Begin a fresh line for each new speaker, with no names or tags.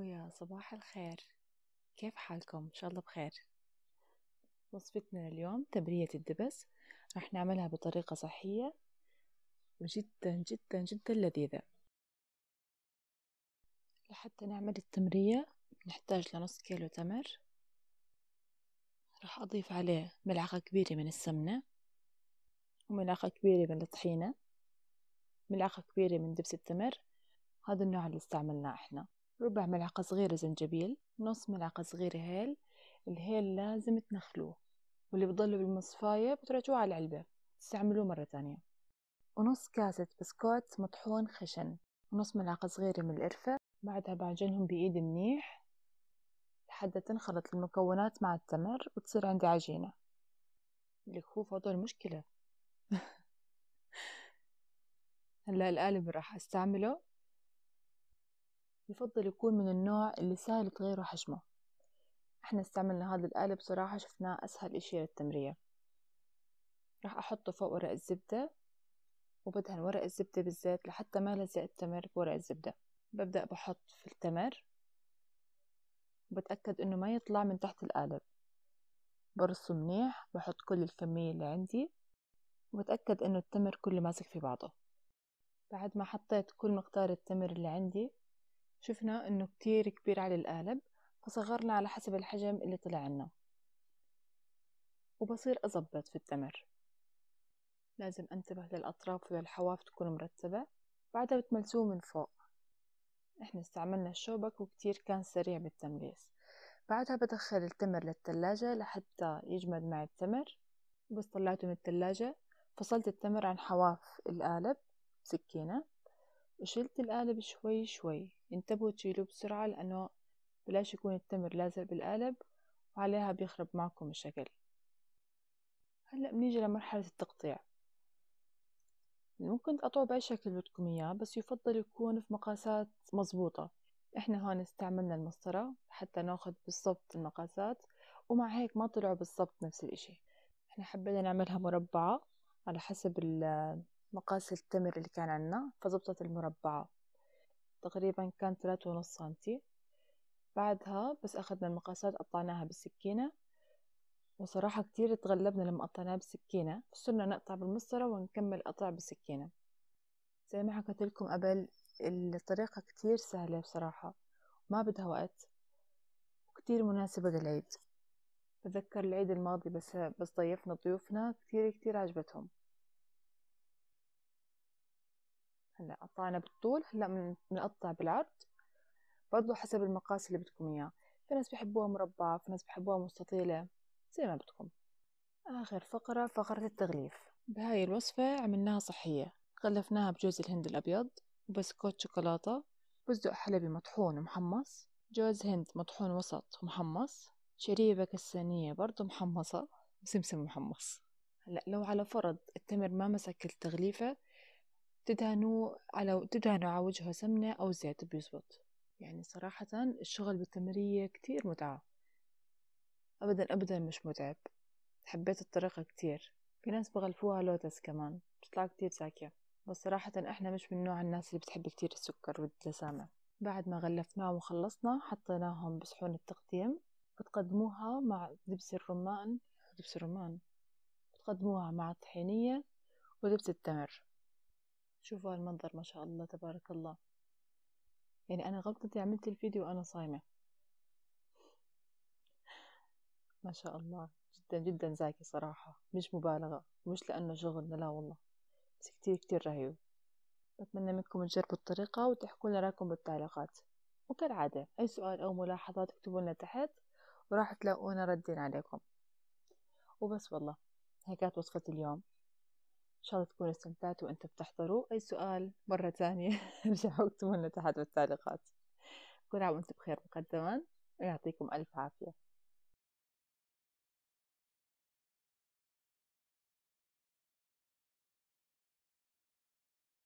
ويا صباح الخير كيف حالكم ان شاء الله بخير وصفتنا اليوم تبرية الدبس رح نعملها بطريقة صحية وجدا جدا جدا لذيذة لحتى نعمل التمرية نحتاج لنص كيلو تمر رح أضيف عليه ملعقة كبيرة من السمنة وملعقة كبيرة من الطحينة ملعقة كبيرة من دبس التمر هذا النوع اللي استعملناه احنا ربع ملعقة صغيرة زنجبيل نص ملعقة صغيرة هيل الهيل لازم تنخلوه واللي بضلوا بالمصفاية بترجعوه على العلبة تستعملوه مرة تانية ونص كاسة بسكوت مطحون خشن ونص ملعقة صغيرة من القرفة بعدها بعجنهم بإيدي منيح لحد تنخلط المكونات مع التمر وتصير عندي عجينة الكفوف هدول مشكلة هلا القالب راح استعمله يفضل يكون من النوع اللي سهل تغيره حجمه احنا استعملنا هذا الآلة بصراحة شفناه أسهل إشي للتمرية راح أحطه فوق ورق الزبدة وبدهن ورق الزبدة بالزيت لحتى ما لزق التمر بورق الزبدة ببدأ بحط في التمر وبتأكد إنه ما يطلع من تحت القالب برصه منيح بحط كل الكمية اللي عندي وبتأكد إنه التمر كله ماسك في بعضه بعد ما حطيت كل مقدار التمر اللي عندي شفنا انه كتير كبير على القالب فصغرنا على حسب الحجم اللي طلع عنا وبصير أظبط في التمر لازم أنتبه للأطراف وللحواف تكون مرتبة بعدها بتملسوه من فوق احنا استعملنا الشوبك وكتير كان سريع بالتمليس بعدها بدخل التمر للتلاجة لحتى يجمد مع التمر بس طلعته من التلاجة فصلت التمر عن حواف القالب بسكينة وشلت القالب شوي شوي انتبهوا تشيلوه بسرعة لأنه بلاش يكون التمر لازق بالقالب وعليها بيخرب معكم الشكل هلأ بنيجي لمرحلة التقطيع ممكن تقطعوا بأي شكل بدكم إياه بس يفضل يكون في مقاسات مظبوطة إحنا هون استعملنا المسطرة حتى ناخد بالضبط المقاسات ومع هيك ما طلعوا بالضبط نفس الإشي إحنا حبينا نعملها مربعة على حسب مقاس التمر اللي كان عندنا فضبطت المربعة تقريبا كان ثلاثة ونص سنتي بعدها بس أخذنا المقاسات قطعناها بالسكينة وصراحة كتير تغلبنا لما قطعناها بالسكينة صرنا نقطع بالمسطرة ونكمل قطع بالسكينة زي ما حكيت لكم قبل الطريقة كتير سهلة بصراحة ما بدها وقت وكتير مناسبة للعيد بتذكر العيد الماضي بس بس ضيفنا ضيوفنا كتير كتير عجبتهم هلا قطعنا بالطول هلا بنقطع بالعرض برضو حسب المقاس اللي بدكم اياه في ناس بحبوها مربعة في ناس بحبوها مستطيلة زي ما بدكم آخر فقرة فقرة التغليف بهاي الوصفة عملناها صحية غلفناها بجوز الهند الأبيض وبسكوت شوكولاتة بزدق حلبي مطحون ومحمص جوز هند مطحون وسط ومحمص شريبة كسانية برضو محمصة وسمسم محمص هلا لو على فرض التمر ما مسك التغليفة تدهنوه على تدهنوا على وجهه سمنة أو زيت بيزبط يعني صراحة الشغل بالتمرية كتير متعة أبدا أبدا مش متعب حبيت الطريقة كتير في ناس بغلفوها لوتس كمان بتطلع كتير زاكية بس صراحة احنا مش من نوع الناس اللي بتحب كتير السكر والدسامة بعد ما غلفناه وخلصنا حطيناهم بصحون التقديم بتقدموها مع دبس الرمان دبس الرمان بتقدموها مع الطحينية ودبس التمر شوفوا هالمنظر ما شاء الله تبارك الله يعني أنا غلطتي عملت الفيديو وأنا صايمة ما شاء الله جدا جدا زاكي صراحة مش مبالغة مش لأنه شغلنا لا والله بس كتير كتير رهيب بتمنى منكم تجربوا الطريقة وتحكوا لنا رأيكم بالتعليقات وكالعادة أي سؤال أو ملاحظات اكتبوا لنا تحت وراح تلاقونا ردين عليكم وبس والله هيك كانت وصفة اليوم إن شاء الله تكونوا استمتعتوا وأنتوا بتحضروا أي سؤال مرة تانية ارجعوا اكتبوا لنا تحت بالتعليقات كل عام وأنتم بخير مقدما ويعطيكم ألف عافية